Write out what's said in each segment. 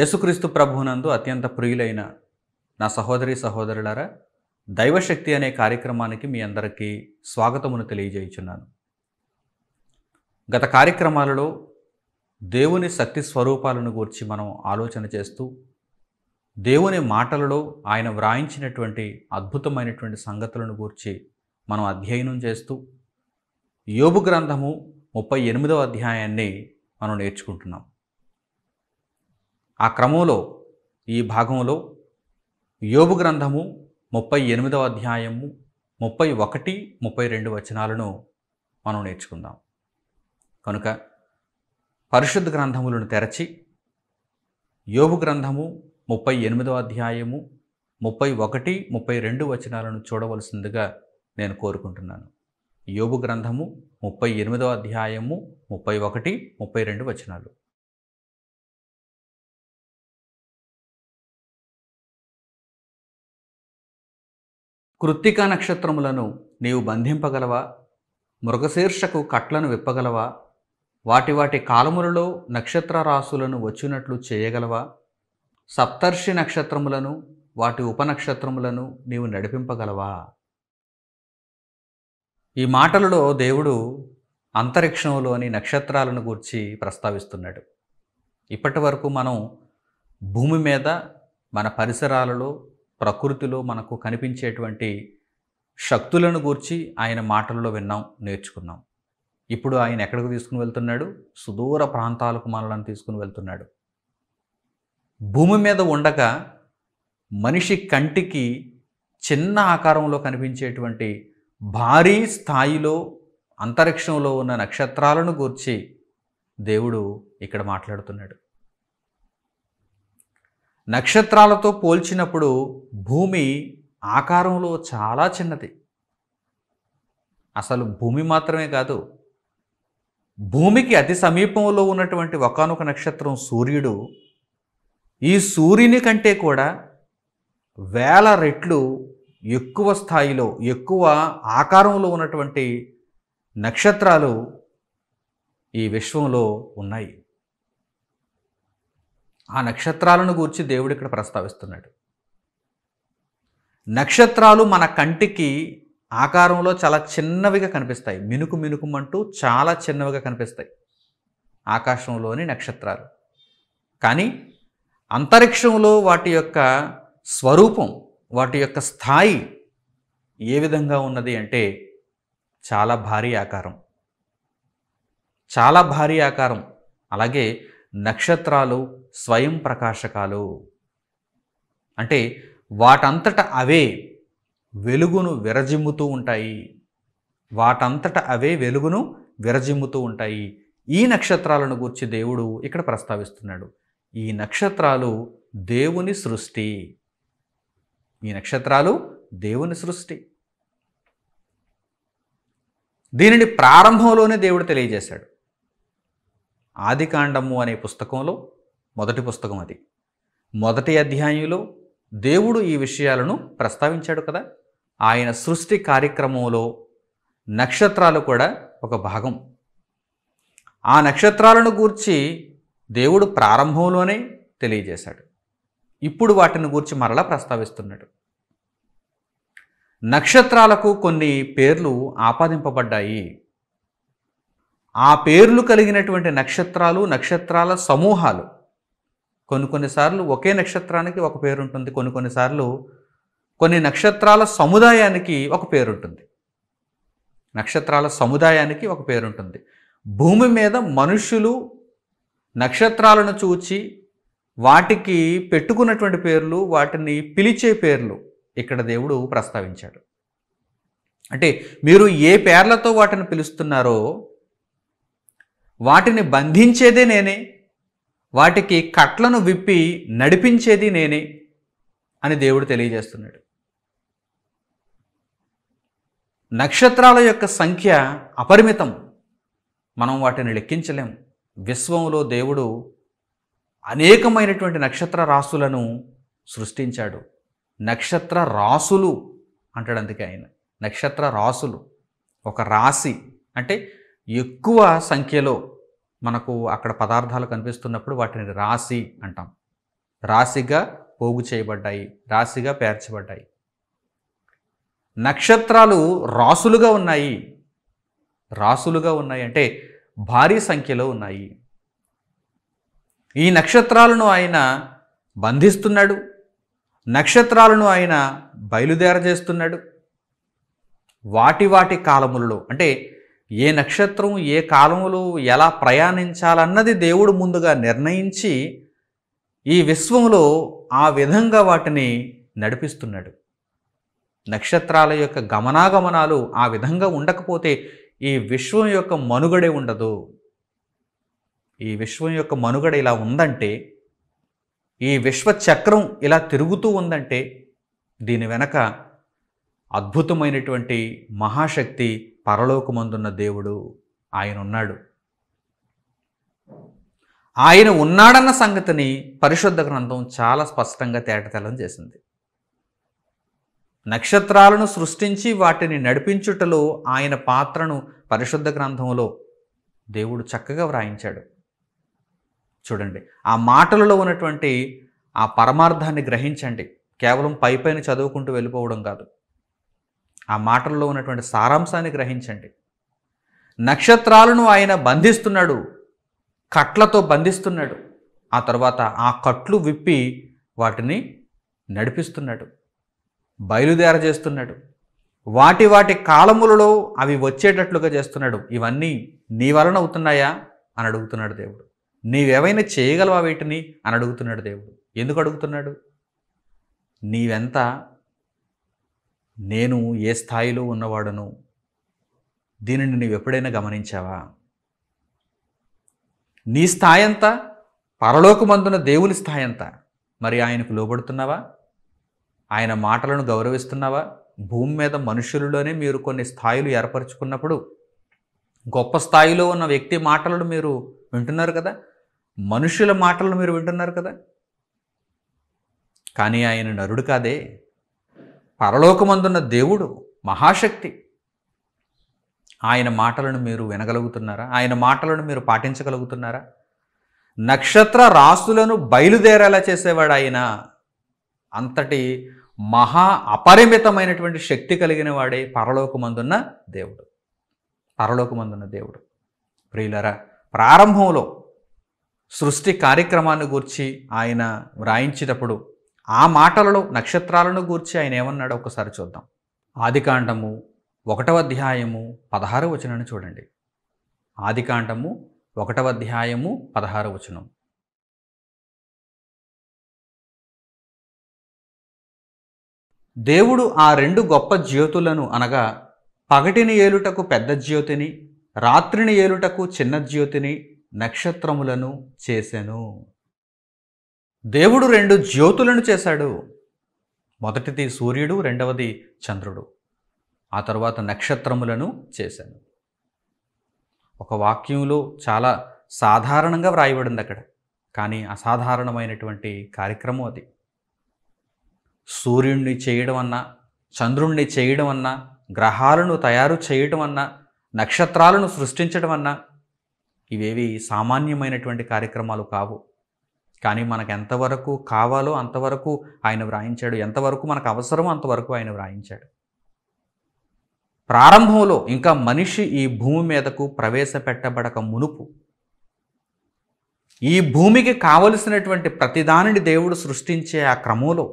యేసుక్రీస్తు ప్రభునందు అత్యంత ప్రియులైన నా సహోదరి సహోదరులారా దైవశక్తి అనే కార్యక్రమానికి మీ అందరికీ స్వాగతమును తెలియజేయుచున్నాను గత కార్యక్రమాలలో దేవుని శక్తి స్వరూపాలను గురించి మనం ఆలోచన చేస్తూ దేవుని మాటలలో ఆయన వ్రాయించినటువంటి అద్భుతమైనటువంటి సంగతులను గూర్చి మనం అధ్యయనం చేస్తూ యోగు గ్రంథము ముప్పై ఎనిమిదవ అధ్యాయాన్ని మనం నేర్చుకుంటున్నాం ఆ క్రమంలో ఈ భాగంలో యోగు గ్రంథము ముప్పై ఎనిమిదవ అధ్యాయము ముప్పై ఒకటి ముప్పై రెండు వచనాలను మనం నేర్చుకుందాం కనుక పరిశుద్ధ గ్రంథములను తెరచి యోగు గ్రంథము ముప్పై ఎనిమిదవ అధ్యాయము ముప్పై ఒకటి ముప్పై రెండు వచనాలను చూడవలసిందిగా నేను కోరుకుంటున్నాను యోగు గ్రంథము ముప్పై ఎనిమిదవ అధ్యాయము ముప్పై ఒకటి ముప్పై రెండు వచనాలు కృత్తికా నక్షత్రములను నీవు బంధింపగలవా మృగశీర్షకు కట్లను విప్పగలవా వాటి వాటి కాలములలో నక్షత్ర రాసులను వచ్చినట్లు చేయగలవా సప్తర్షి నక్షత్రములను వాటి ఉపనక్షత్రములను నీవు నడిపింపగలవా ఈ మాటలలో దేవుడు అంతరిక్షంలోని నక్షత్రాలను గూర్చి ప్రస్తావిస్తున్నాడు ఇప్పటి వరకు మనం భూమి మీద మన పరిసరాలలో ప్రకృతిలో మనకు కనిపించేటువంటి శక్తులను గూర్చి ఆయన మాటల్లో విన్నాం నేర్చుకున్నాం ఇప్పుడు ఆయన ఎక్కడికి తీసుకుని వెళ్తున్నాడు సుదూర ప్రాంతాలకు మనలను తీసుకుని వెళ్తున్నాడు భూమి మీద ఉండక మనిషి కంటికి చిన్న ఆకారంలో కనిపించేటువంటి భారీ స్థాయిలో అంతరిక్షంలో ఉన్న నక్షత్రాలను గూర్చి దేవుడు ఇక్కడ మాట్లాడుతున్నాడు నక్షత్రాలతో పోల్చినప్పుడు భూమి ఆకారంలో చాలా చిన్నది అసలు భూమి మాత్రమే కాదు భూమికి అతి సమీపంలో ఉన్నటువంటి ఒకనొక నక్షత్రం సూర్యుడు ఈ సూర్యుని కంటే కూడా వేల రెట్లు ఎక్కువ స్థాయిలో ఎక్కువ ఆకారంలో ఉన్నటువంటి నక్షత్రాలు ఈ విశ్వంలో ఉన్నాయి ఆ నక్షత్రాలను గూర్చి దేవుడు ఇక్కడ ప్రస్తావిస్తున్నాడు నక్షత్రాలు మన కంటికి ఆకారంలో చాలా చిన్నవిగా కనిపిస్తాయి మినుకు మినుకుమంటూ చాలా చిన్నవిగా కనిపిస్తాయి ఆకాశంలోని నక్షత్రాలు కానీ అంతరిక్షంలో వాటి యొక్క స్వరూపం వాటి యొక్క స్థాయి ఏ విధంగా ఉన్నది అంటే చాలా భారీ ఆకారం చాలా భారీ ఆకారం అలాగే నక్షత్రాలు స్వయం ప్రకాశకాలు అంటే వాటంతట అవే వెలుగును విరజిమ్ముతూ ఉంటాయి వాటంతట అవే వెలుగును విరజిమ్ముతూ ఉంటాయి ఈ నక్షత్రాలను గూర్చి దేవుడు ఇక్కడ ప్రస్తావిస్తున్నాడు ఈ నక్షత్రాలు దేవుని సృష్టి ఈ నక్షత్రాలు దేవుని సృష్టి దీనిని ప్రారంభంలోనే దేవుడు తెలియజేశాడు ఆదికాండము అనే పుస్తకంలో మొదటి పుస్తకం అది మొదటి అధ్యాయంలో దేవుడు ఈ విషయాలను ప్రస్తావించాడు కదా ఆయన సృష్టి కార్యక్రమంలో నక్షత్రాలు కూడా ఒక భాగం ఆ నక్షత్రాలను గూర్చి దేవుడు ప్రారంభంలోనే తెలియజేశాడు ఇప్పుడు వాటిని గూర్చి మరలా ప్రస్తావిస్తున్నాడు నక్షత్రాలకు కొన్ని పేర్లు ఆపాదింపబడ్డాయి ఆ పేర్లు కలిగినటువంటి నక్షత్రాలు నక్షత్రాల సమూహాలు కొన్ని కొన్నిసార్లు ఒకే నక్షత్రానికి ఒక పేరు ఉంటుంది కొన్ని కొన్నిసార్లు కొన్ని నక్షత్రాల సముదాయానికి ఒక పేరు ఉంటుంది నక్షత్రాల సముదాయానికి ఒక పేరు ఉంటుంది భూమి మీద మనుషులు నక్షత్రాలను చూచి వాటికి పెట్టుకున్నటువంటి పేర్లు వాటిని పిలిచే పేర్లు ఇక్కడ దేవుడు ప్రస్తావించాడు అంటే మీరు ఏ పేర్లతో వాటిని పిలుస్తున్నారో వాటిని బంధించేదే నేనే వాటికి కట్లను విప్పి నడిపించేది నేనే అని దేవుడు తెలియజేస్తున్నాడు నక్షత్రాల యొక్క సంఖ్య అపరిమితం మనం వాటిని లెక్కించలేం విశ్వంలో దేవుడు అనేకమైనటువంటి నక్షత్ర రాసులను సృష్టించాడు నక్షత్ర రాసులు అంటాడు అందుకే ఆయన నక్షత్ర రాసులు ఒక రాశి అంటే ఎక్కువ సంఖ్యలో మనకు అక్కడ పదార్థాలు కనిపిస్తున్నప్పుడు వాటిని రాశి అంటాం రాశిగా పోగు చేయబడ్డాయి రాశిగా పేర్చబడ్డాయి నక్షత్రాలు రాసులుగా ఉన్నాయి రాసులుగా ఉన్నాయి అంటే భారీ సంఖ్యలో ఉన్నాయి ఈ నక్షత్రాలను ఆయన బంధిస్తున్నాడు నక్షత్రాలను ఆయన బయలుదేర చేస్తున్నాడు వాటి వాటి కాలములలో అంటే ఏ నక్షత్రం ఏ కాలంలో ఎలా ప్రయాణించాలన్నది దేవుడు ముందుగా నిర్ణయించి ఈ విశ్వంలో ఆ విధంగా వాటిని నడిపిస్తున్నాడు నక్షత్రాల యొక్క గమనాగమనాలు ఆ విధంగా ఉండకపోతే ఈ విశ్వం యొక్క మనుగడే ఉండదు ఈ విశ్వం యొక్క మనుగడ ఇలా ఉందంటే ఈ విశ్వ చక్రం ఇలా తిరుగుతూ ఉందంటే దీని వెనక అద్భుతమైనటువంటి మహాశక్తి పరలోకమందున్న దేవుడు ఆయన ఉన్నాడు ఆయన ఉన్నాడన్న సంగతిని పరిశుద్ధ గ్రంథం చాలా స్పష్టంగా తేటతెల్లం చేసింది నక్షత్రాలను సృష్టించి వాటిని నడిపించుటలో ఆయన పాత్రను పరిశుద్ధ గ్రంథంలో దేవుడు చక్కగా వ్రాయించాడు చూడండి ఆ మాటలలో ఉన్నటువంటి ఆ పరమార్థాన్ని గ్రహించండి కేవలం పైపైన చదువుకుంటూ వెళ్ళిపోవడం కాదు ఆ మాటల్లో ఉన్నటువంటి సారాంశాన్ని గ్రహించండి నక్షత్రాలను ఆయన బంధిస్తున్నాడు కట్లతో బంధిస్తున్నాడు ఆ తర్వాత ఆ కట్లు విప్పి వాటిని నడిపిస్తున్నాడు బయలుదేరజేస్తున్నాడు వాటి వాటి కాలములలో అవి వచ్చేటట్లుగా చేస్తున్నాడు ఇవన్నీ నీ వలన అవుతున్నాయా అని అడుగుతున్నాడు దేవుడు నీవేవైనా చేయగలవా వీటిని అని అడుగుతున్నాడు దేవుడు ఎందుకు అడుగుతున్నాడు నీవెంత నేను ఏ స్థాయిలో ఉన్నవాడను దీనిని నువ్వు ఎప్పుడైనా గమనించావా నీ స్థాయి ఎంత పరలోకమందున దేవుని స్థాయి ఎంత మరి ఆయనకు లోబడుతున్నావా ఆయన మాటలను గౌరవిస్తున్నావా భూమి మీద మనుషులలోనే మీరు కొన్ని స్థాయిలు ఏర్పరచుకున్నప్పుడు గొప్ప స్థాయిలో ఉన్న వ్యక్తి మాటలను మీరు వింటున్నారు కదా మనుషుల మాటలను మీరు వింటున్నారు కదా కానీ ఆయన నరుడు కాదే పరలోకమందున్న దేవుడు మహాశక్తి ఆయన మాటలను మీరు వినగలుగుతున్నారా ఆయన మాటలను మీరు పాటించగలుగుతున్నారా నక్షత్ర రాసులను బయలుదేరేలా చేసేవాడు ఆయన అంతటి మహా అపరిమితమైనటువంటి శక్తి కలిగిన వాడే పరలోకమందున్న దేవుడు పరలోకమందున్న దేవుడు ప్రియులరా ప్రారంభంలో సృష్టి కార్యక్రమాన్ని గురించి ఆయన వ్రాయించేటప్పుడు ఆ మాటలలో నక్షత్రాలను గూర్చి ఆయన ఏమన్నాడు ఒకసారి చూద్దాం ఆదికాండము ఒకటవ అధ్యాయము పదహారు వచనాన్ని చూడండి ఆదికాండము ఒకటవ అధ్యాయము పదహారు వచనం దేవుడు ఆ రెండు గొప్ప జ్యోతులను అనగా పగటిని ఏలుటకు పెద్ద జ్యోతిని రాత్రిని ఏలుటకు చిన్న జ్యోతిని నక్షత్రములను చేసెను దేవుడు రెండు జ్యోతులను చేశాడు మొదటిది సూర్యుడు రెండవది చంద్రుడు ఆ తర్వాత నక్షత్రములను చేశాను ఒక వాక్యంలో చాలా సాధారణంగా వ్రాయబడింది అక్కడ కానీ అసాధారణమైనటువంటి కార్యక్రమం అది సూర్యుణ్ణి చేయడం అన్నా చంద్రుణ్ణి చేయడం అన్నా గ్రహాలను తయారు చేయడం అన్నా నక్షత్రాలను సృష్టించడం అన్నా ఇవేవి సామాన్యమైనటువంటి కార్యక్రమాలు కావు కానీ మనకు ఎంతవరకు కావాలో అంతవరకు ఆయన వ్రాయించాడు ఎంతవరకు మనకు అవసరమో అంతవరకు ఆయన వ్రాయించాడు ప్రారంభంలో ఇంకా మనిషి ఈ భూమి మీదకు ప్రవేశపెట్టబడక మునుపు ఈ భూమికి కావలసినటువంటి ప్రతిదానిని దేవుడు సృష్టించే ఆ క్రమంలో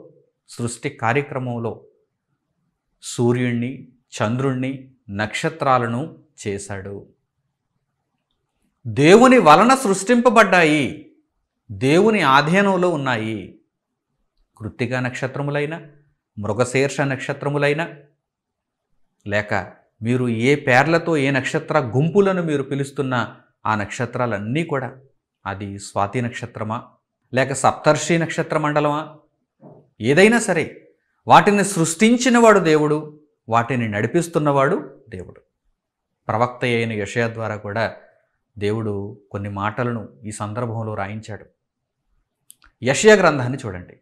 సృష్టి కార్యక్రమంలో సూర్యుణ్ణి చంద్రుణ్ణి నక్షత్రాలను చేశాడు దేవుని వలన సృష్టింపబడ్డాయి దేవుని ఆధీనంలో ఉన్నాయి కృత్తిక నక్షత్రములైన మృగశీర్ష నక్షత్రములైన లేక మీరు ఏ పేర్లతో ఏ నక్షత్ర గుంపులను మీరు పిలుస్తున్న ఆ నక్షత్రాలన్నీ కూడా అది స్వాతి నక్షత్రమా లేక సప్తర్షి నక్షత్ర మండలమా ఏదైనా సరే వాటిని సృష్టించినవాడు దేవుడు వాటిని నడిపిస్తున్నవాడు దేవుడు ప్రవక్త అయిన యషయ ద్వారా కూడా దేవుడు కొన్ని మాటలను ఈ సందర్భంలో రాయించాడు యషయా గ్రంథాన్ని చూడండి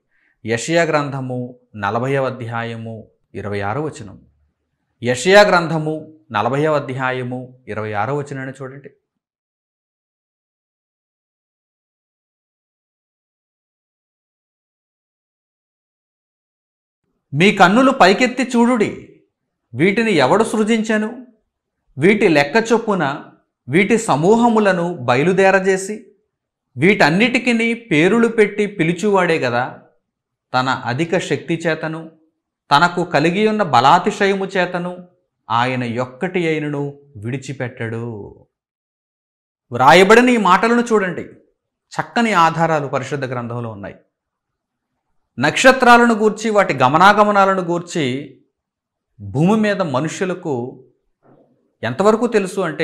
యషయా గ్రంథము నలభైవ అధ్యాయము ఇరవై ఆరో వచనం యషయా గ్రంథము నలభైవ అధ్యాయము ఇరవై ఆరో వచనాన్ని చూడండి మీ కన్నులు పైకెత్తి చూడుడి వీటిని ఎవడు సృజించను వీటి లెక్క చొప్పున వీటి సమూహములను బయలుదేరజేసి వీటన్నిటికీ పేరులు పెట్టి పిలిచువాడే కదా తన అధిక శక్తి చేతను తనకు కలిగి ఉన్న బలాతిశయము చేతను ఆయన యొక్కటి అయినను విడిచిపెట్టడు వ్రాయబడిన ఈ మాటలను చూడండి చక్కని ఆధారాలు పరిశుద్ధ గ్రంథంలో ఉన్నాయి నక్షత్రాలను గూర్చి వాటి గమనాగమనాలను గూర్చి భూమి మీద మనుషులకు ఎంతవరకు తెలుసు అంటే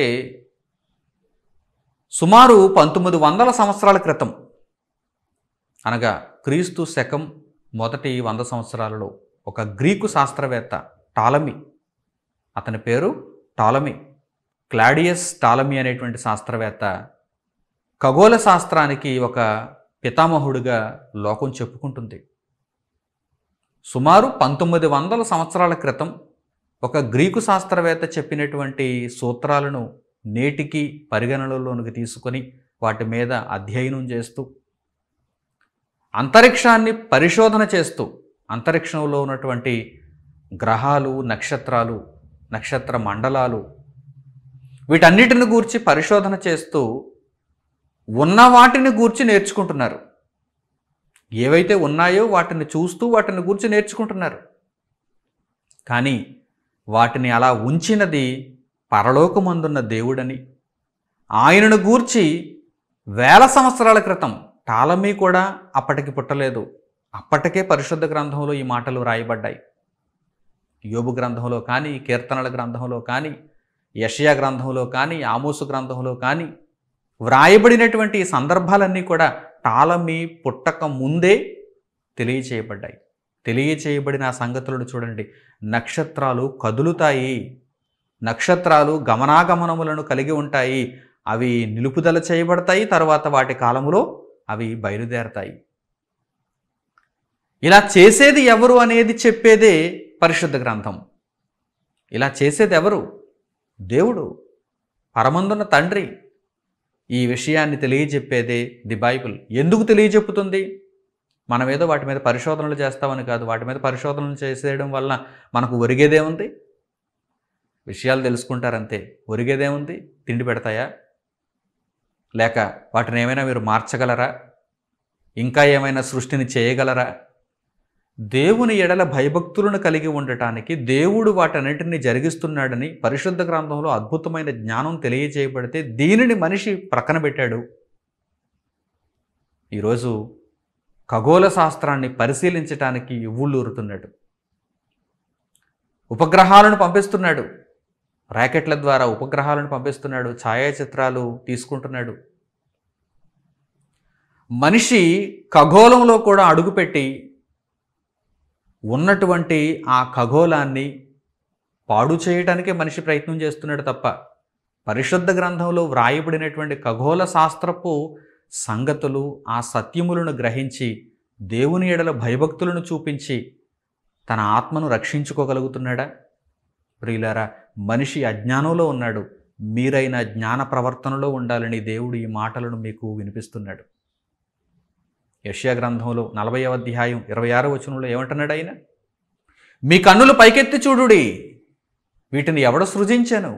సుమారు పంతొమ్మిది వందల సంవత్సరాల క్రితం అనగా క్రీస్తు శకం మొదటి వంద సంవత్సరాలలో ఒక గ్రీకు శాస్త్రవేత్త టాలమీ అతని పేరు టాలమీ క్లాడియస్ టాలమీ అనేటువంటి శాస్త్రవేత్త ఖగోళ శాస్త్రానికి ఒక పితామహుడిగా లోకం చెప్పుకుంటుంది సుమారు పంతొమ్మిది వందల సంవత్సరాల క్రితం ఒక గ్రీకు శాస్త్రవేత్త చెప్పినటువంటి సూత్రాలను నేటికి పరిగణనలోనికి తీసుకొని వాటి మీద అధ్యయనం చేస్తూ అంతరిక్షాన్ని పరిశోధన చేస్తూ అంతరిక్షంలో ఉన్నటువంటి గ్రహాలు నక్షత్రాలు నక్షత్ర మండలాలు వీటన్నిటిని గూర్చి పరిశోధన చేస్తూ ఉన్న వాటిని గూర్చి నేర్చుకుంటున్నారు ఏవైతే ఉన్నాయో వాటిని చూస్తూ వాటిని గూర్చి నేర్చుకుంటున్నారు కానీ వాటిని అలా ఉంచినది పరలోకమందున్న దేవుడని ఆయనను గూర్చి వేల సంవత్సరాల క్రితం టాలమీ కూడా అప్పటికి పుట్టలేదు అప్పటికే పరిశుద్ధ గ్రంథంలో ఈ మాటలు రాయబడ్డాయి యోబు గ్రంథంలో కానీ కీర్తనల గ్రంథంలో కానీ యషయా గ్రంథంలో కానీ ఆమోసు గ్రంథంలో కానీ వ్రాయబడినటువంటి సందర్భాలన్నీ కూడా టాలమీ పుట్టక ముందే తెలియచేయబడ్డాయి తెలియచేయబడిన ఆ సంగతులను చూడండి నక్షత్రాలు కదులుతాయి నక్షత్రాలు గమనాగమనములను కలిగి ఉంటాయి అవి నిలుపుదల చేయబడతాయి తర్వాత వాటి కాలములో అవి బయలుదేరతాయి ఇలా చేసేది ఎవరు అనేది చెప్పేదే పరిశుద్ధ గ్రంథం ఇలా చేసేది ఎవరు దేవుడు పరమందున్న తండ్రి ఈ విషయాన్ని తెలియజెప్పేదే ది బైబిల్ ఎందుకు తెలియజెప్పుతుంది మనమేదో వాటి మీద పరిశోధనలు చేస్తామని కాదు వాటి మీద పరిశోధనలు చేసేయడం వల్ల మనకు ఒరిగేదే ఉంది విషయాలు తెలుసుకుంటారంతే ఒరిగేదేముంది తిండి పెడతాయా లేక వాటిని ఏమైనా మీరు మార్చగలరా ఇంకా ఏమైనా సృష్టిని చేయగలరా దేవుని ఎడల భయభక్తులను కలిగి ఉండటానికి దేవుడు వాటన్నింటినీ జరిగిస్తున్నాడని పరిశుద్ధ గ్రంథంలో అద్భుతమైన జ్ఞానం తెలియజేయబడితే దీనిని మనిషి ప్రక్కన పెట్టాడు ఈరోజు ఖగోళ శాస్త్రాన్ని పరిశీలించటానికి ఉవ్వుళ్ళూరుతున్నాడు ఉపగ్రహాలను పంపిస్తున్నాడు ర్యాకెట్ల ద్వారా ఉపగ్రహాలను పంపిస్తున్నాడు ఛాయాచిత్రాలు తీసుకుంటున్నాడు మనిషి ఖగోళంలో కూడా అడుగుపెట్టి ఉన్నటువంటి ఆ ఖగోళాన్ని పాడు చేయటానికే మనిషి ప్రయత్నం చేస్తున్నాడు తప్ప పరిశుద్ధ గ్రంథంలో వ్రాయబడినటువంటి ఖగోళ శాస్త్రపు సంగతులు ఆ సత్యములను గ్రహించి దేవుని ఎడల భయభక్తులను చూపించి తన ఆత్మను రక్షించుకోగలుగుతున్నాడా ప్రియులారా మనిషి అజ్ఞానంలో ఉన్నాడు మీరైన జ్ఞాన ప్రవర్తనలో ఉండాలని దేవుడు ఈ మాటలను మీకు వినిపిస్తున్నాడు యష్యా గ్రంథంలో నలభై అధ్యాయం ఇరవై ఆరో వచనంలో ఏమంటున్నాడు ఆయన మీ కన్నులు పైకెత్తి చూడుడి వీటిని ఎవడు సృజించాను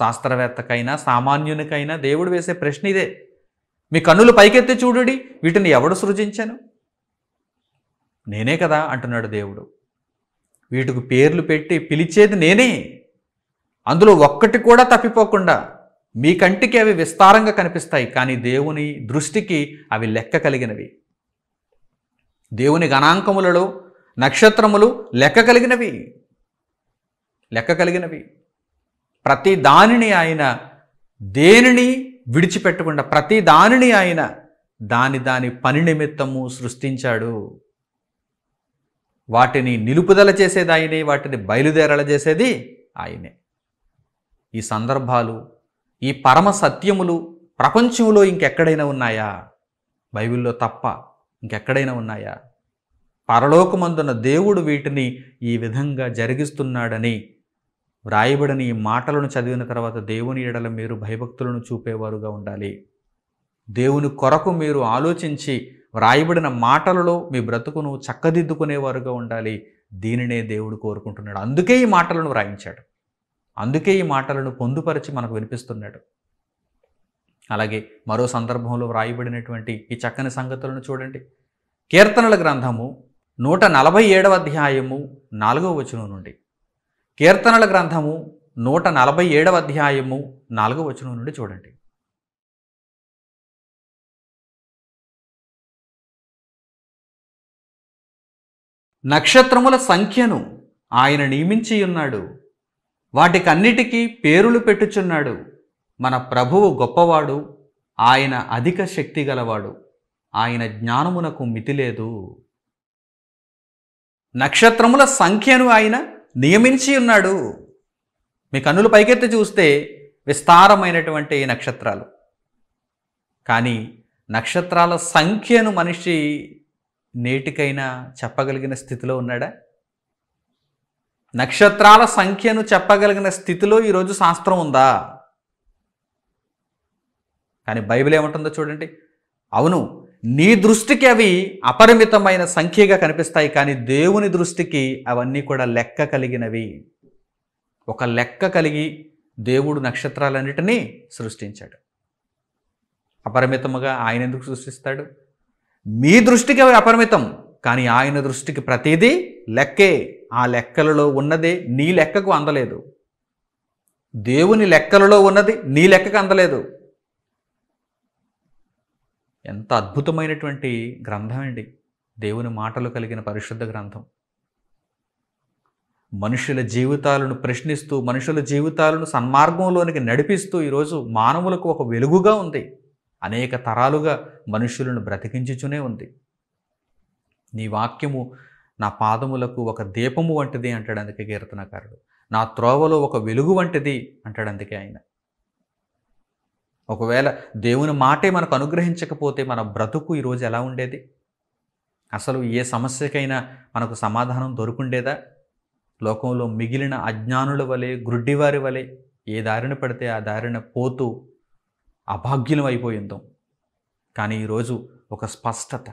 శాస్త్రవేత్తకైనా సామాన్యునికైనా దేవుడు వేసే ప్రశ్న ఇదే మీ కన్నులు పైకెత్తి చూడుడి వీటిని ఎవడు సృజించాను నేనే కదా అంటున్నాడు దేవుడు వీటికి పేర్లు పెట్టి పిలిచేది నేనే అందులో ఒక్కటి కూడా తప్పిపోకుండా మీ కంటికి అవి విస్తారంగా కనిపిస్తాయి కానీ దేవుని దృష్టికి అవి లెక్క కలిగినవి దేవుని గణాంకములలో నక్షత్రములు లెక్క కలిగినవి లెక్క కలిగినవి ప్రతి దానిని ఆయన దేనిని విడిచిపెట్టకుండా ప్రతి దానిని ఆయన దాని దాని పని నిమిత్తము సృష్టించాడు వాటిని నిలుపుదల చేసేది ఆయనే వాటిని బయలుదేరల చేసేది ఆయనే ఈ సందర్భాలు ఈ పరమ సత్యములు ప్రపంచంలో ఇంకెక్కడైనా ఉన్నాయా బైబిల్లో తప్ప ఇంకెక్కడైనా ఉన్నాయా పరలోకమందున దేవుడు వీటిని ఈ విధంగా జరిగిస్తున్నాడని వ్రాయబడిన ఈ మాటలను చదివిన తర్వాత దేవుని ఎడల మీరు భయభక్తులను చూపేవారుగా ఉండాలి దేవుని కొరకు మీరు ఆలోచించి వ్రాయబడిన మాటలలో మీ బ్రతుకును చక్కదిద్దుకునేవారుగా ఉండాలి దీనినే దేవుడు కోరుకుంటున్నాడు అందుకే ఈ మాటలను వ్రాయించాడు అందుకే ఈ మాటలను పొందుపరిచి మనకు వినిపిస్తున్నాడు అలాగే మరో సందర్భంలో వ్రాయబడినటువంటి ఈ చక్కని సంగతులను చూడండి కీర్తనల గ్రంథము నూట నలభై ఏడవ అధ్యాయము నాలుగవ వచనం నుండి కీర్తనల గ్రంథము నూట నలభై ఏడవ అధ్యాయము నాలుగవ వచనం నుండి చూడండి నక్షత్రముల సంఖ్యను ఆయన నియమించియున్నాడు వాటికన్నిటికీ పేరులు పెట్టుచున్నాడు మన ప్రభువు గొప్పవాడు ఆయన అధిక శక్తి గలవాడు ఆయన జ్ఞానమునకు మితి లేదు నక్షత్రముల సంఖ్యను ఆయన నియమించి ఉన్నాడు మీ కన్నులు పైకెత్తి చూస్తే విస్తారమైనటువంటి నక్షత్రాలు కానీ నక్షత్రాల సంఖ్యను మనిషి నేటికైనా చెప్పగలిగిన స్థితిలో ఉన్నాడా నక్షత్రాల సంఖ్యను చెప్పగలిగిన స్థితిలో ఈరోజు శాస్త్రం ఉందా కానీ బైబిల్ ఏమంటుందో చూడండి అవును నీ దృష్టికి అవి అపరిమితమైన సంఖ్యగా కనిపిస్తాయి కానీ దేవుని దృష్టికి అవన్నీ కూడా లెక్క కలిగినవి ఒక లెక్క కలిగి దేవుడు నక్షత్రాలన్నిటినీ సృష్టించాడు అపరిమితముగా ఆయన ఎందుకు సృష్టిస్తాడు మీ దృష్టికి అవి అపరిమితం కానీ ఆయన దృష్టికి ప్రతిదీ లెక్కే ఆ లెక్కలలో ఉన్నది నీ లెక్కకు అందలేదు దేవుని లెక్కలలో ఉన్నది నీ లెక్కకు అందలేదు ఎంత అద్భుతమైనటువంటి గ్రంథం అండి దేవుని మాటలు కలిగిన పరిశుద్ధ గ్రంథం మనుషుల జీవితాలను ప్రశ్నిస్తూ మనుషుల జీవితాలను సన్మార్గంలోనికి నడిపిస్తూ ఈరోజు మానవులకు ఒక వెలుగుగా ఉంది అనేక తరాలుగా మనుషులను బ్రతికించుచునే ఉంది నీ వాక్యము నా పాదములకు ఒక దీపము వంటిది అంటాడు అందుకే కీర్తనకారుడు నా త్రోవలో ఒక వెలుగు వంటిది అంటాడు అందుకే ఆయన ఒకవేళ దేవుని మాటే మనకు అనుగ్రహించకపోతే మన బ్రతుకు ఈరోజు ఎలా ఉండేది అసలు ఏ సమస్యకైనా మనకు సమాధానం దొరుకుండేదా లోకంలో మిగిలిన అజ్ఞానుల వలె గ్రుడ్డివారి వలె ఏ దారిన పడితే ఆ దారిన పోతూ అభాగ్యులం అయిపోయిందాం కానీ ఈరోజు ఒక స్పష్టత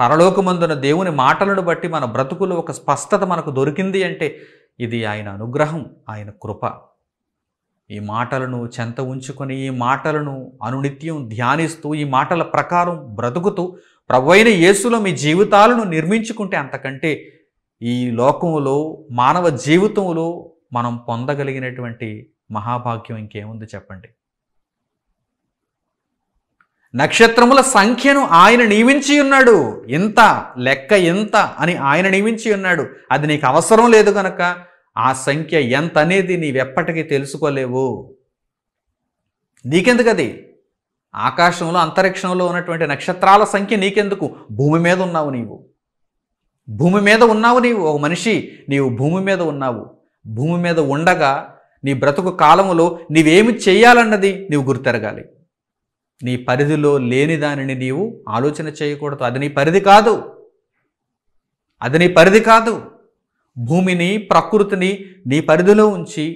పరలోకమందున దేవుని మాటలను బట్టి మన బ్రతుకులో ఒక స్పష్టత మనకు దొరికింది అంటే ఇది ఆయన అనుగ్రహం ఆయన కృప ఈ మాటలను చెంత ఉంచుకొని ఈ మాటలను అనునిత్యం ధ్యానిస్తూ ఈ మాటల ప్రకారం బ్రతుకుతూ ప్రభువైన యేసులో మీ జీవితాలను నిర్మించుకుంటే అంతకంటే ఈ లోకంలో మానవ జీవితంలో మనం పొందగలిగినటువంటి మహాభాగ్యం ఇంకేముంది చెప్పండి నక్షత్రముల సంఖ్యను ఆయన నియమించి ఉన్నాడు ఇంత లెక్క ఎంత అని ఆయన నియమించి ఉన్నాడు అది నీకు అవసరం లేదు కనుక ఆ సంఖ్య ఎంత అనేది నీవెప్పటికీ తెలుసుకోలేవు నీకెందుకు అది ఆకాశంలో అంతరిక్షంలో ఉన్నటువంటి నక్షత్రాల సంఖ్య నీకెందుకు భూమి మీద ఉన్నావు నీవు భూమి మీద ఉన్నావు నీవు ఒక మనిషి నీవు భూమి మీద ఉన్నావు భూమి మీద ఉండగా నీ బ్రతుకు కాలంలో నీవేమి చేయాలన్నది నీవు గుర్తెరగాలి నీ పరిధిలో లేని దానిని నీవు ఆలోచన చేయకూడదు అది నీ పరిధి కాదు అది నీ పరిధి కాదు భూమిని ప్రకృతిని నీ పరిధిలో ఉంచి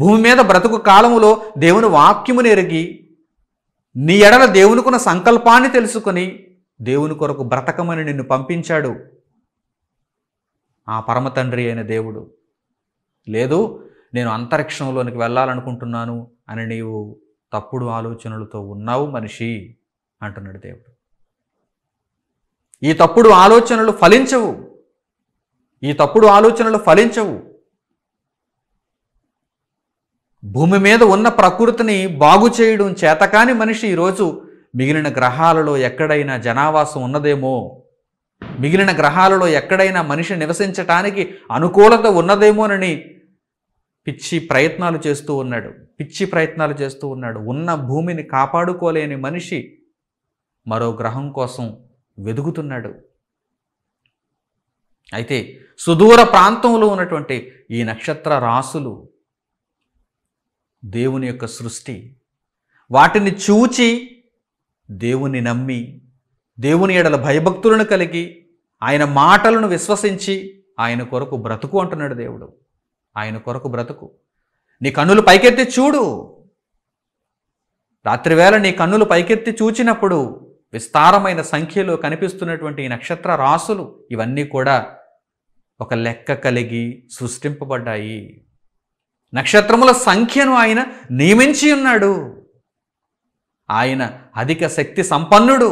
భూమి మీద బ్రతుకు కాలములో దేవుని వాక్యమును ఎరిగి నీ ఎడల దేవునికున్న సంకల్పాన్ని తెలుసుకొని దేవుని కొరకు బ్రతకమని నిన్ను పంపించాడు ఆ పరమ తండ్రి అయిన దేవుడు లేదు నేను అంతరిక్షంలోనికి వెళ్ళాలనుకుంటున్నాను అని నీవు తప్పుడు ఆలోచనలతో ఉన్నావు మనిషి అంటున్నాడు దేవుడు ఈ తప్పుడు ఆలోచనలు ఫలించవు ఈ తప్పుడు ఆలోచనలు ఫలించవు భూమి మీద ఉన్న ప్రకృతిని బాగు చేయడం చేతకాని మనిషి ఈరోజు మిగిలిన గ్రహాలలో ఎక్కడైనా జనావాసం ఉన్నదేమో మిగిలిన గ్రహాలలో ఎక్కడైనా మనిషి నివసించటానికి అనుకూలత ఉన్నదేమోనని పిచ్చి ప్రయత్నాలు చేస్తూ ఉన్నాడు పిచ్చి ప్రయత్నాలు చేస్తూ ఉన్నాడు ఉన్న భూమిని కాపాడుకోలేని మనిషి మరో గ్రహం కోసం వెదుగుతున్నాడు అయితే సుదూర ప్రాంతంలో ఉన్నటువంటి ఈ నక్షత్ర రాసులు దేవుని యొక్క సృష్టి వాటిని చూచి దేవుని నమ్మి దేవుని ఎడల భయభక్తులను కలిగి ఆయన మాటలను విశ్వసించి ఆయన కొరకు బ్రతుకు అంటున్నాడు దేవుడు ఆయన కొరకు బ్రతుకు నీ కన్నులు పైకెత్తి చూడు రాత్రివేళ నీ కన్నులు పైకెత్తి చూచినప్పుడు విస్తారమైన సంఖ్యలో కనిపిస్తున్నటువంటి ఈ నక్షత్ర రాసులు ఇవన్నీ కూడా ఒక లెక్క కలిగి సృష్టింపబడ్డాయి నక్షత్రముల సంఖ్యను ఆయన నియమించి ఉన్నాడు ఆయన అధిక శక్తి సంపన్నుడు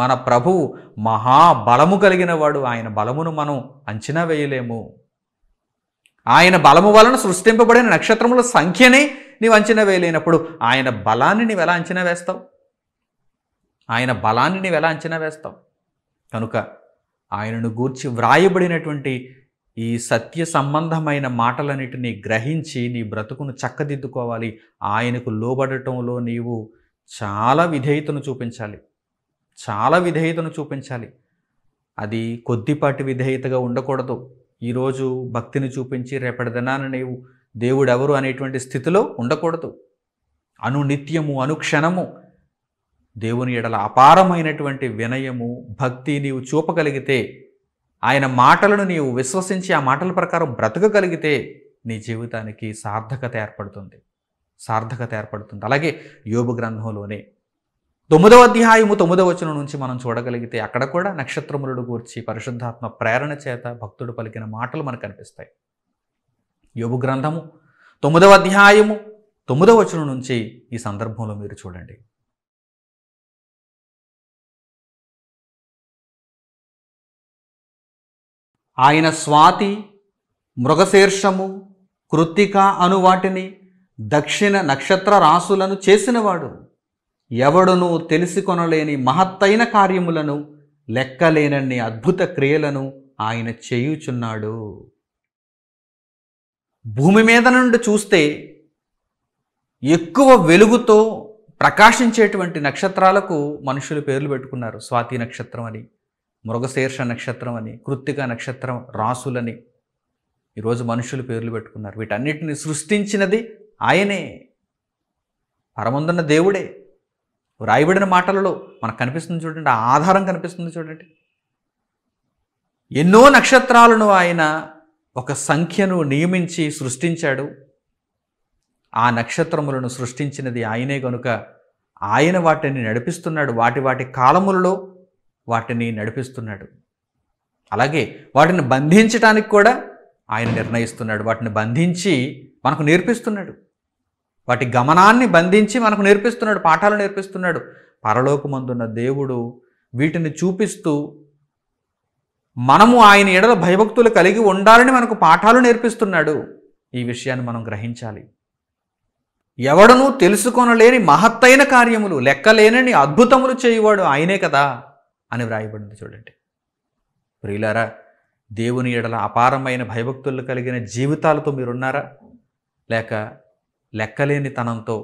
మన ప్రభువు మహాబలము కలిగిన వాడు ఆయన బలమును మనం అంచనా వేయలేము ఆయన బలము వలన సృష్టింపబడిన నక్షత్రముల సంఖ్యనే నీవు అంచనా వేయలేనప్పుడు ఆయన బలాన్ని నీవు ఎలా అంచనా వేస్తావు ఆయన బలాన్ని నీవు ఎలా అంచనా వేస్తావు కనుక ఆయనను గూర్చి వ్రాయబడినటువంటి ఈ సత్య సంబంధమైన మాటలన్నిటినీ గ్రహించి నీ బ్రతుకును చక్కదిద్దుకోవాలి ఆయనకు లోబడటంలో నీవు చాలా విధేయతను చూపించాలి చాలా విధేయతను చూపించాలి అది కొద్దిపాటి విధేయతగా ఉండకూడదు ఈరోజు భక్తిని చూపించి రేపటి దినాన నీవు దేవుడెవరు అనేటువంటి స్థితిలో ఉండకూడదు అనునిత్యము అనుక్షణము దేవుని ఎడల అపారమైనటువంటి వినయము భక్తి నీవు చూపగలిగితే ఆయన మాటలను నీవు విశ్వసించి ఆ మాటల ప్రకారం బ్రతకగలిగితే నీ జీవితానికి సార్థకత ఏర్పడుతుంది సార్థకత ఏర్పడుతుంది అలాగే యోగ గ్రంథంలోనే తొమ్మిదవ అధ్యాయము తొమ్మిదవ వచనం నుంచి మనం చూడగలిగితే అక్కడ కూడా నక్షత్రములను గూర్చి పరిశుద్ధాత్మ ప్రేరణ చేత భక్తుడు పలికిన మాటలు మనకు కనిపిస్తాయి యోగు గ్రంథము తొమ్మిదవ అధ్యాయము తొమ్మిదవ వచనం నుంచి ఈ సందర్భంలో మీరు చూడండి ఆయన స్వాతి మృగశీర్షము కృత్తిక అను వాటిని దక్షిణ నక్షత్ర రాసులను చేసినవాడు ఎవడును తెలిసికొనలేని మహత్తైన కార్యములను లెక్కలేనన్ని అద్భుత క్రియలను ఆయన చేయుచున్నాడు భూమి మీద నుండి చూస్తే ఎక్కువ వెలుగుతో ప్రకాశించేటువంటి నక్షత్రాలకు మనుషులు పేర్లు పెట్టుకున్నారు స్వాతి నక్షత్రం అని మృగశీర్ష నక్షత్రం అని కృత్తిక నక్షత్రం రాసులని ఈరోజు మనుషులు పేర్లు పెట్టుకున్నారు వీటన్నిటిని సృష్టించినది ఆయనే పరమందున్న దేవుడే రాయబడిన మాటలలో మనకు కనిపిస్తుంది చూడండి ఆధారం కనిపిస్తుంది చూడండి ఎన్నో నక్షత్రాలను ఆయన ఒక సంఖ్యను నియమించి సృష్టించాడు ఆ నక్షత్రములను సృష్టించినది ఆయనే కనుక ఆయన వాటిని నడిపిస్తున్నాడు వాటి వాటి కాలములలో వాటిని నడిపిస్తున్నాడు అలాగే వాటిని బంధించటానికి కూడా ఆయన నిర్ణయిస్తున్నాడు వాటిని బంధించి మనకు నేర్పిస్తున్నాడు వాటి గమనాన్ని బంధించి మనకు నేర్పిస్తున్నాడు పాఠాలు నేర్పిస్తున్నాడు పరలోకమందున్న దేవుడు వీటిని చూపిస్తూ మనము ఆయన ఎడల భయభక్తులు కలిగి ఉండాలని మనకు పాఠాలు నేర్పిస్తున్నాడు ఈ విషయాన్ని మనం గ్రహించాలి ఎవడనూ తెలుసుకొనలేని మహత్తైన కార్యములు లెక్కలేనని అద్భుతములు చేయువాడు ఆయనే కదా అని వ్రాయబడింది చూడండి ప్రియులారా దేవుని ఎడల అపారమైన భయభక్తులు కలిగిన జీవితాలతో మీరున్నారా లేక లెక్కలేని తనంతో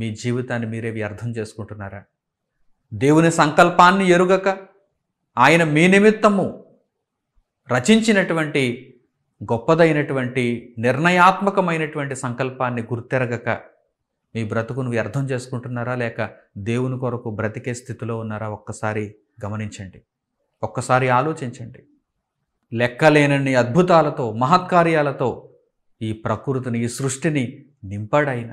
మీ జీవితాన్ని మీరే వ్యర్థం చేసుకుంటున్నారా దేవుని సంకల్పాన్ని ఎరుగక ఆయన మీ నిమిత్తము రచించినటువంటి గొప్పదైనటువంటి నిర్ణయాత్మకమైనటువంటి సంకల్పాన్ని గుర్తెరగక మీ బ్రతుకును వ్యర్థం చేసుకుంటున్నారా లేక దేవుని కొరకు బ్రతికే స్థితిలో ఉన్నారా ఒక్కసారి గమనించండి ఒక్కసారి ఆలోచించండి లెక్కలేనన్ని అద్భుతాలతో మహత్కార్యాలతో ఈ ప్రకృతిని ఈ సృష్టిని నింపాడాయన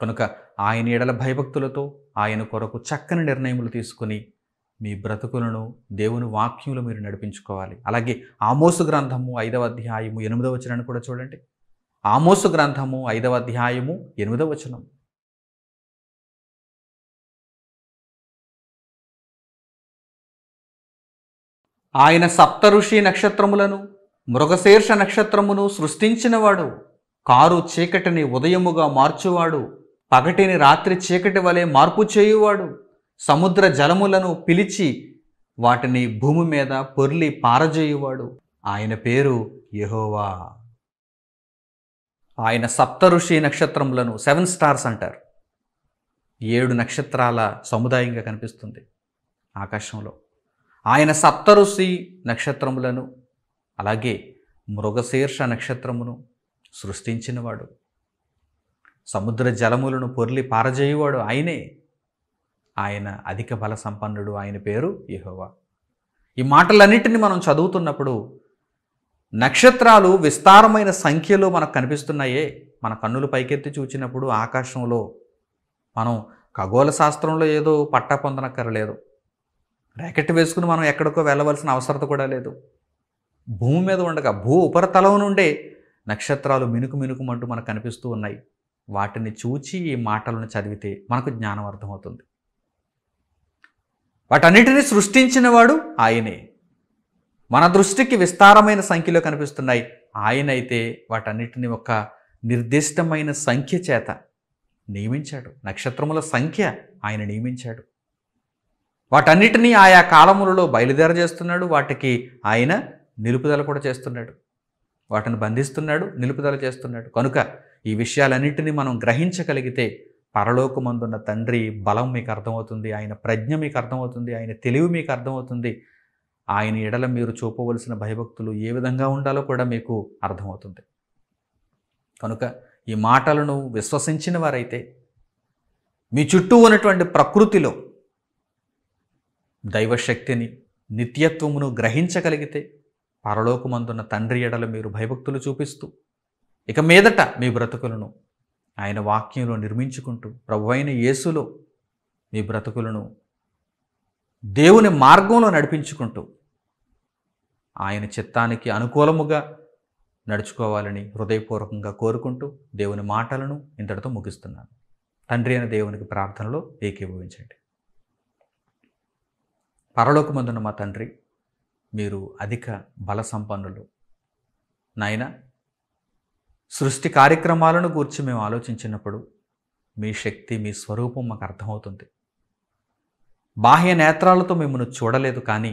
కనుక ఆయన ఎడల భయభక్తులతో ఆయన కొరకు చక్కని నిర్ణయములు తీసుకుని మీ బ్రతుకులను దేవుని వాక్యములు మీరు నడిపించుకోవాలి అలాగే ఆమోసు గ్రంథము ఐదవ అధ్యాయము ఎనిమిదవ వచనాన్ని కూడా చూడండి ఆమోసు గ్రంథము ఐదవ అధ్యాయము ఎనిమిదవ వచనం ఆయన సప్త ఋషి నక్షత్రములను మృగశీర్ష నక్షత్రమును సృష్టించినవాడు కారు చీకటిని ఉదయముగా మార్చువాడు పగటిని రాత్రి చీకటి వలె మార్పు చేయువాడు సముద్ర జలములను పిలిచి వాటిని భూమి మీద పొర్లి పారజేయువాడు ఆయన పేరు యహోవా ఆయన సప్తఋషి నక్షత్రములను సెవెన్ స్టార్స్ అంటారు ఏడు నక్షత్రాల సముదాయంగా కనిపిస్తుంది ఆకాశంలో ఆయన సప్తఋషి నక్షత్రములను అలాగే మృగశీర్ష నక్షత్రమును సృష్టించినవాడు సముద్ర జలములను పొర్లి పారజేయువాడు ఆయనే ఆయన అధిక బల సంపన్నుడు ఆయన పేరు యహోవా ఈ మాటలన్నింటినీ మనం చదువుతున్నప్పుడు నక్షత్రాలు విస్తారమైన సంఖ్యలో మనకు కనిపిస్తున్నాయే మన కన్నులు పైకెత్తి చూచినప్పుడు ఆకాశంలో మనం ఖగోళ శాస్త్రంలో ఏదో పట్టా పొందనక్కరలేదు ర్యాకెట్ వేసుకుని మనం ఎక్కడికో వెళ్ళవలసిన అవసరత కూడా లేదు భూమి మీద ఉండగా భూ ఉపరితలం నుండే నక్షత్రాలు మినుకు మినుకుమంటూ మనకు కనిపిస్తూ ఉన్నాయి వాటిని చూచి ఈ మాటలను చదివితే మనకు జ్ఞానం అర్థమవుతుంది వాటన్నిటినీ సృష్టించినవాడు ఆయనే మన దృష్టికి విస్తారమైన సంఖ్యలో కనిపిస్తున్నాయి ఆయనైతే వాటన్నిటిని ఒక నిర్దిష్టమైన సంఖ్య చేత నియమించాడు నక్షత్రముల సంఖ్య ఆయన నియమించాడు వాటన్నిటినీ ఆయా కాలములలో బయలుదేర చేస్తున్నాడు వాటికి ఆయన నిలుపుదల కూడా చేస్తున్నాడు వాటిని బంధిస్తున్నాడు నిలుపుదల చేస్తున్నాడు కనుక ఈ విషయాలన్నింటినీ మనం గ్రహించగలిగితే పరలోకమందున్న తండ్రి బలం మీకు అర్థమవుతుంది ఆయన ప్రజ్ఞ మీకు అర్థమవుతుంది ఆయన తెలివి మీకు అర్థమవుతుంది ఆయన ఎడల మీరు చూపవలసిన భయభక్తులు ఏ విధంగా ఉండాలో కూడా మీకు అర్థమవుతుంది కనుక ఈ మాటలను విశ్వసించిన వారైతే మీ చుట్టూ ఉన్నటువంటి ప్రకృతిలో దైవశక్తిని నిత్యత్వమును గ్రహించగలిగితే పరలోకమందున్న తండ్రి ఎడల మీరు భయభక్తులు చూపిస్తూ ఇక మీదట మీ బ్రతుకులను ఆయన వాక్యంలో నిర్మించుకుంటూ ప్రభు అయిన యేసులో మీ బ్రతుకులను దేవుని మార్గంలో నడిపించుకుంటూ ఆయన చిత్తానికి అనుకూలముగా నడుచుకోవాలని హృదయపూర్వకంగా కోరుకుంటూ దేవుని మాటలను ఇంతటితో ముగిస్తున్నాను తండ్రి అయిన దేవునికి ప్రార్థనలో ఏకీభవించండి పరలోకమందున మా తండ్రి మీరు అధిక బల సంపన్నులు నాయన సృష్టి కార్యక్రమాలను గురించి మేము ఆలోచించినప్పుడు మీ శక్తి మీ స్వరూపం మాకు అర్థమవుతుంది బాహ్య నేత్రాలతో మిమ్మల్ని చూడలేదు కానీ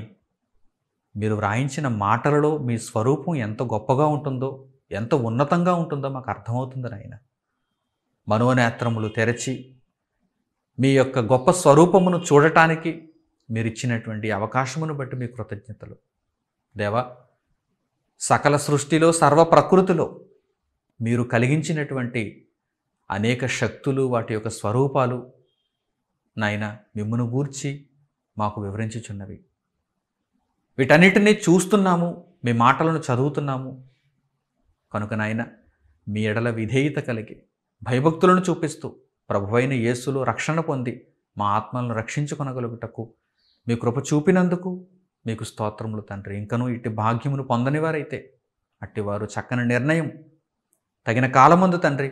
మీరు వ్రాయించిన మాటలలో మీ స్వరూపం ఎంత గొప్పగా ఉంటుందో ఎంత ఉన్నతంగా ఉంటుందో మాకు అర్థమవుతుంది నాయన మనోనేత్రములు తెరచి మీ యొక్క గొప్ప స్వరూపమును చూడటానికి మీరు ఇచ్చినటువంటి అవకాశమును బట్టి మీ కృతజ్ఞతలు దేవా సకల సృష్టిలో సర్వ ప్రకృతిలో మీరు కలిగించినటువంటి అనేక శక్తులు వాటి యొక్క స్వరూపాలు నాయన మిమ్మను గూర్చి మాకు వివరించుచున్నవి వీటన్నిటినీ చూస్తున్నాము మీ మాటలను చదువుతున్నాము కనుక నాయన మీ ఎడల విధేయత కలిగి భయభక్తులను చూపిస్తూ ప్రభువైన యేసులో రక్షణ పొంది మా ఆత్మలను రక్షించుకొనగలుగుటకు మీ కృప చూపినందుకు మీకు స్తోత్రములు తండ్రి ఇంకనూ ఇట్టి భాగ్యమును పొందనివారైతే అట్టివారు చక్కని నిర్ణయం తగిన కాలమందు తండ్రి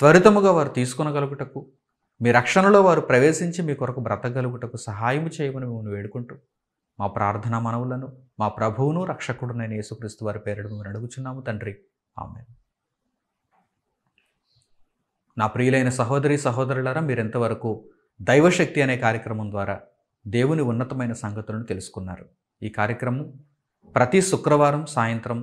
త్వరితముగా వారు తీసుకునగలుగుటకు మీ రక్షణలో వారు ప్రవేశించి మీ కొరకు బ్రతకగలుగుటకు సహాయం చేయమని మేము వేడుకుంటూ మా ప్రార్థనా మనవులను మా ప్రభువును రక్షకుడునైన యేసుక్రీస్తు వారి పేరడు మేము అడుగుచున్నాము తండ్రి ఆమె నా ప్రియులైన సహోదరి సహోదరులారా ఇంతవరకు దైవశక్తి అనే కార్యక్రమం ద్వారా దేవుని ఉన్నతమైన సంగతులను తెలుసుకున్నారు ఈ కార్యక్రమం ప్రతి శుక్రవారం సాయంత్రం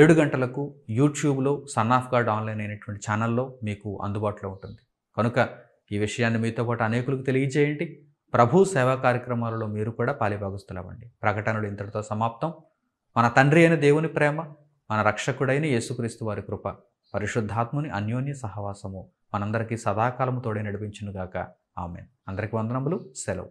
ఏడు గంటలకు యూట్యూబ్లో సన్ ఆఫ్ గాడ్ ఆన్లైన్ అయినటువంటి ఛానల్లో మీకు అందుబాటులో ఉంటుంది కనుక ఈ విషయాన్ని మీతో పాటు అనేకులకు తెలియజేయండి ప్రభు సేవా కార్యక్రమాలలో మీరు కూడా పాలిభాగస్తులవ్వండి ప్రకటనలు ఇంతటితో సమాప్తం మన తండ్రి అయిన దేవుని ప్రేమ మన రక్షకుడైన యేసుక్రీస్తు వారి కృప పరిశుద్ధాత్ముని అన్యోన్య సహవాసము మనందరికీ సదాకాలము తోడే నడిపించునుగాక ఆమె అందరికీ వందనములు సెలవు